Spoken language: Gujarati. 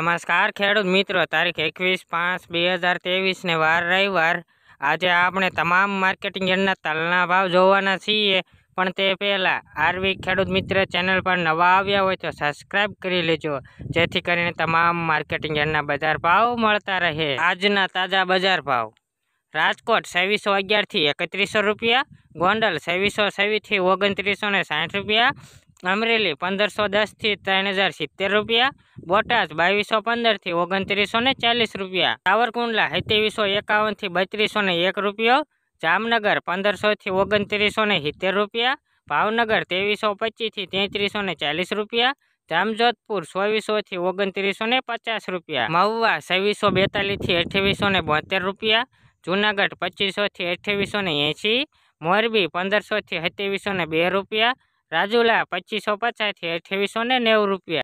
નમસ્કાર ખેડૂત મિત્રો તારીખ એકવીસ પાંચ બે હજાર તેવીસને વાર રવિવાર આજે આપણે તમામ માર્કેટિંગ યાર્ડના તલના ભાવ જોવાના છીએ પણ તે પહેલાં આરવી ખેડૂત મિત્ર ચેનલ પર નવા આવ્યા હોય તો સબસ્ક્રાઇબ કરી લેજો જેથી કરીને તમામ માર્કેટિંગ યાર્ડના બજાર ભાવ મળતા રહે આજના તાજા બજાર ભાવ રાજકોટ છવ્વીસો અગિયારથી એકત્રીસો રૂપિયા ગોંડલ છવ્વીસો છવ્વીસથી ઓગણત્રીસો ને સાઠ રૂપિયા અમરેલી પંદરસો દસથી ત્રણ હજાર સિત્તેર રૂપિયા બોટાદ બાવીસો પંદરથી ઓગણત્રીસો ને ચાલીસ રૂપિયા સાવરકુંડલા સત્યાવીસો એકાવનથી બત્રીસો ને એક રૂપિયો જામનગર પંદરસોથી ઓગણત્રીસો ને સિત્તેર રૂપિયા ભાવનગર ત્રેવીસો પચીસથી તેત્રીસો ને ચાલીસ રૂપિયા જામજોધપુર સોવીસોથી ઓગણત્રીસો ને પચાસ રૂપિયા મહુવા છવ્વીસો બેતાલીસથી અઠ્યાવીસો ને બોતેર રૂપિયા જૂનાગઢ પચીસોથી અઠ્યાવીસો ને એંશી મોરબી પંદરસોથી સત્યાવીસો ને બે રૂપિયા રાજુલા પચીસો પચાસથી અઠ્યાવીસો ને નેવું રૂપિયા